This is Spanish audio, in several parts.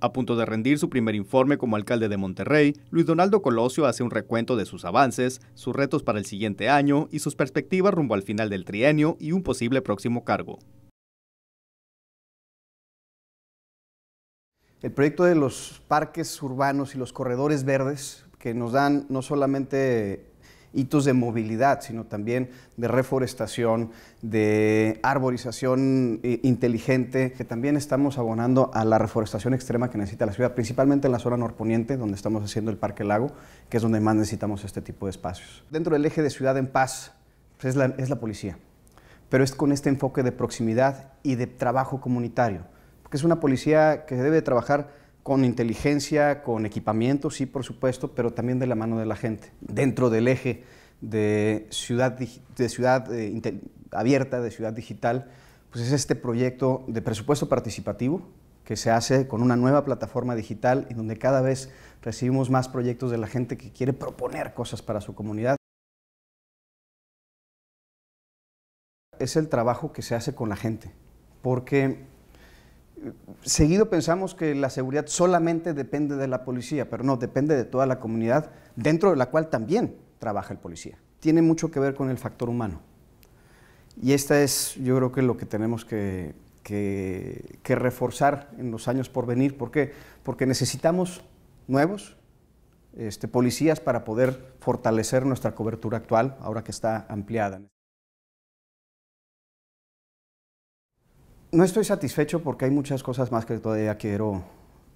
A punto de rendir su primer informe como alcalde de Monterrey, Luis Donaldo Colosio hace un recuento de sus avances, sus retos para el siguiente año y sus perspectivas rumbo al final del trienio y un posible próximo cargo. El proyecto de los parques urbanos y los corredores verdes que nos dan no solamente hitos de movilidad, sino también de reforestación, de arborización eh, inteligente, que también estamos abonando a la reforestación extrema que necesita la ciudad, principalmente en la zona norponiente, donde estamos haciendo el Parque Lago, que es donde más necesitamos este tipo de espacios. Dentro del eje de Ciudad en Paz pues, es, la, es la policía, pero es con este enfoque de proximidad y de trabajo comunitario, porque es una policía que debe trabajar con inteligencia, con equipamiento, sí, por supuesto, pero también de la mano de la gente, dentro del eje de ciudad, de ciudad eh, abierta, de ciudad digital, pues es este proyecto de presupuesto participativo que se hace con una nueva plataforma digital en donde cada vez recibimos más proyectos de la gente que quiere proponer cosas para su comunidad. Es el trabajo que se hace con la gente, porque seguido pensamos que la seguridad solamente depende de la policía, pero no, depende de toda la comunidad, dentro de la cual también trabaja el policía. Tiene mucho que ver con el factor humano. Y esta es, yo creo que lo que tenemos que, reforzar en los años por venir. ¿Por qué? Porque necesitamos nuevos este, policías para poder fortalecer nuestra cobertura actual, ahora que está ampliada. no estoy satisfecho porque hay muchas cosas más que todavía quiero,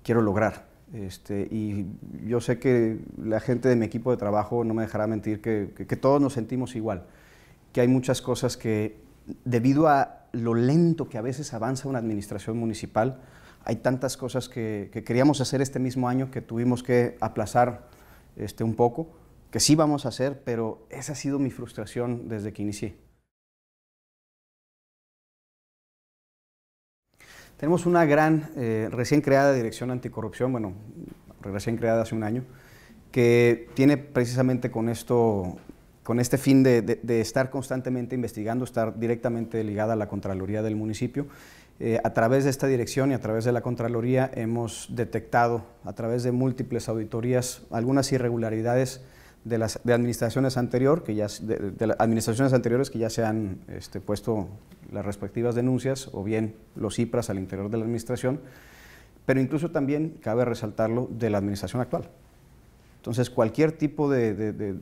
quiero lograr. Este, y yo sé que la gente de mi equipo de trabajo no me dejará mentir que, todos nos sentimos igual, que hay muchas cosas que debido a lo lento que a veces avanza una administración municipal, hay tantas cosas que, queríamos hacer este mismo año que tuvimos que aplazar este, un poco, que sí vamos a hacer, pero esa ha sido mi frustración desde que inicié. Tenemos una gran, eh, recién creada Dirección Anticorrupción, bueno, recién creada hace un año, que tiene precisamente con esto con este fin de, estar constantemente investigando, estar directamente ligada a la Contraloría del municipio. Eh, a través de esta dirección y a través de la Contraloría hemos detectado, a través de múltiples auditorías, algunas irregularidades de las administraciones anterior que ya de, administraciones anteriores que ya se han este, puesto las respectivas denuncias o bien los IPRAS al interior de la administración, pero incluso también cabe resaltarlo de la administración actual. Entonces cualquier tipo de,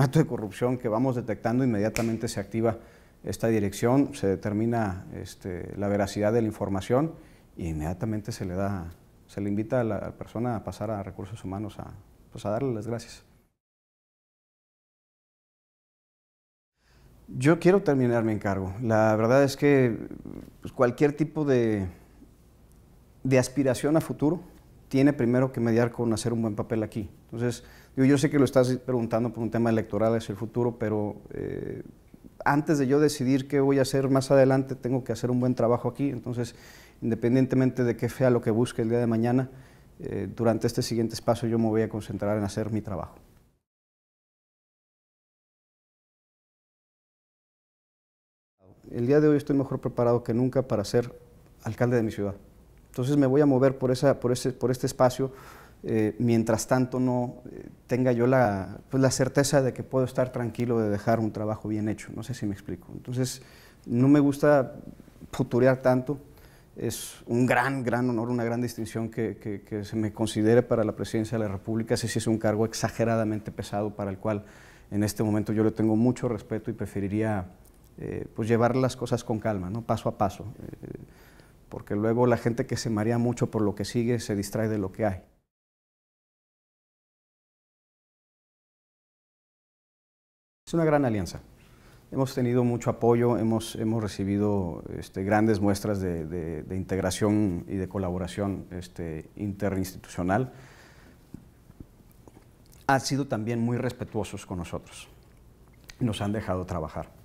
acto de de corrupción que vamos detectando inmediatamente se activa esta dirección, se determina este, la veracidad de la información inmediatamente se le da, se le invita a la persona a pasar a recursos humanos a, pues a darle las gracias. Yo quiero terminar mi encargo. La verdad es que pues, cualquier tipo de, de aspiración a futuro tiene primero que mediar con hacer un buen papel aquí. Entonces, digo, yo sé que lo estás preguntando por un tema electoral es el futuro, pero eh, antes de yo decidir qué voy a hacer más adelante, tengo que hacer un buen trabajo aquí. Entonces, independientemente de qué sea lo que busque el día de mañana, eh, durante este siguiente espacio yo me voy a concentrar en hacer mi trabajo. el día de hoy estoy mejor preparado que nunca para ser alcalde de mi ciudad. Entonces me voy a mover por, esa, por, ese, por este espacio eh, mientras tanto no eh, tenga yo pues, la, certeza de que puedo estar tranquilo de dejar un trabajo bien hecho. No sé si me explico. Entonces, no me gusta futurear tanto. Es un gran, gran honor, una gran distinción que, se me considere para la presidencia de la República. sé si es un cargo exageradamente pesado para el cual en este momento yo le tengo mucho respeto y preferiría eh, pues llevar las cosas con calma, ¿no? paso a paso, eh, porque luego la gente que se marea mucho por lo que sigue se distrae de lo que hay. Es una gran alianza. Hemos tenido mucho apoyo, hemos, recibido este, grandes muestras de, integración y de colaboración este, interinstitucional. Han sido también muy respetuosos con nosotros. Nos han dejado trabajar.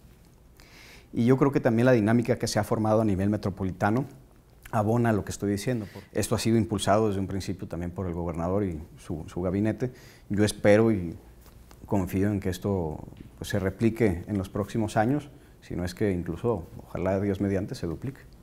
Y yo creo que también la dinámica que se ha formado a nivel metropolitano abona lo que estoy diciendo. Esto ha sido impulsado desde un principio también por el gobernador y su, gabinete. Yo espero y confío en que esto pues, se replique en los próximos años, si no es que incluso, ojalá Dios mediante, se duplique.